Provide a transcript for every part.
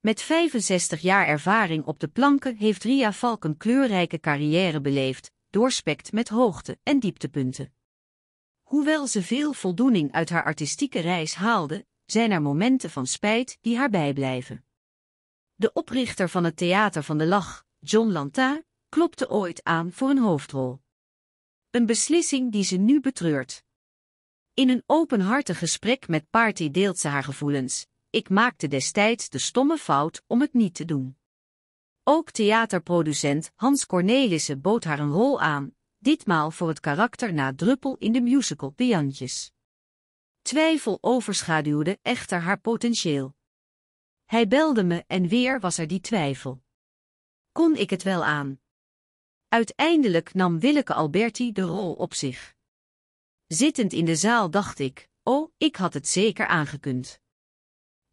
Met 65 jaar ervaring op de planken heeft Ria Valk een kleurrijke carrière beleefd, doorspekt met hoogte- en dieptepunten. Hoewel ze veel voldoening uit haar artistieke reis haalde, zijn er momenten van spijt die haar bijblijven. De oprichter van het Theater van de Lach, John Lanta, klopte ooit aan voor een hoofdrol. Een beslissing die ze nu betreurt. In een openhartig gesprek met Party deelt ze haar gevoelens, ik maakte destijds de stomme fout om het niet te doen. Ook theaterproducent Hans Cornelissen bood haar een rol aan, ditmaal voor het karakter na Druppel in de musical Piantjes. Twijfel overschaduwde echter haar potentieel. Hij belde me en weer was er die twijfel. Kon ik het wel aan? Uiteindelijk nam Willeke Alberti de rol op zich. Zittend in de zaal dacht ik, oh, ik had het zeker aangekund.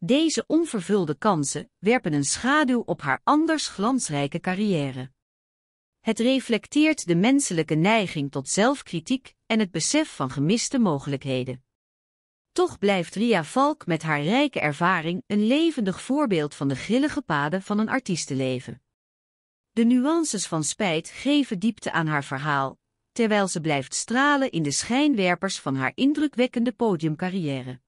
Deze onvervulde kansen werpen een schaduw op haar anders glansrijke carrière. Het reflecteert de menselijke neiging tot zelfkritiek en het besef van gemiste mogelijkheden. Toch blijft Ria Valk met haar rijke ervaring een levendig voorbeeld van de grillige paden van een artiestenleven. De nuances van spijt geven diepte aan haar verhaal, terwijl ze blijft stralen in de schijnwerpers van haar indrukwekkende podiumcarrière.